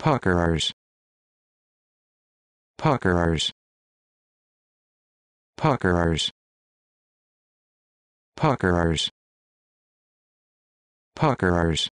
puckerers puckerers puckerers puckerers puckerers